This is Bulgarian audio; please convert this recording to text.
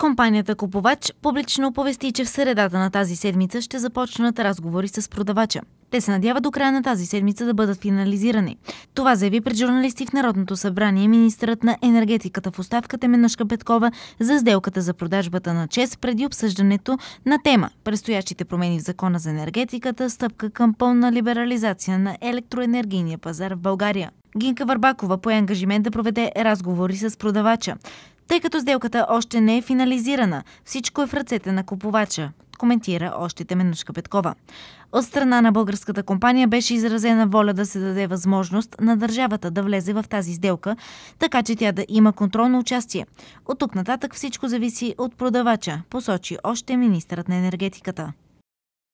Компанията Купувач публично оповести, че в средата на тази седмица ще започнат разговори с продавача. Те се надяват до края на тази седмица да бъдат финализирани. Това заяви пред журналисти в Народното събрание министърът на енергетиката в оставка Теменушка Петкова за сделката за продажбата на ЧЕС преди обсъждането на тема предстоящите промени в закона за енергетиката, стъпка към пълна либерализация на електроенергийния пазар в България. Гинка Варбакова пое ангажимент да проведе разговори с продавача тъй като сделката още не е финализирана. Всичко е в ръцете на купувача коментира още Теменушка Петкова. От страна на българската компания беше изразена воля да се даде възможност на държавата да влезе в тази сделка, така че тя да има контролно участие. От тук нататък всичко зависи от продавача, посочи още министърът на енергетиката.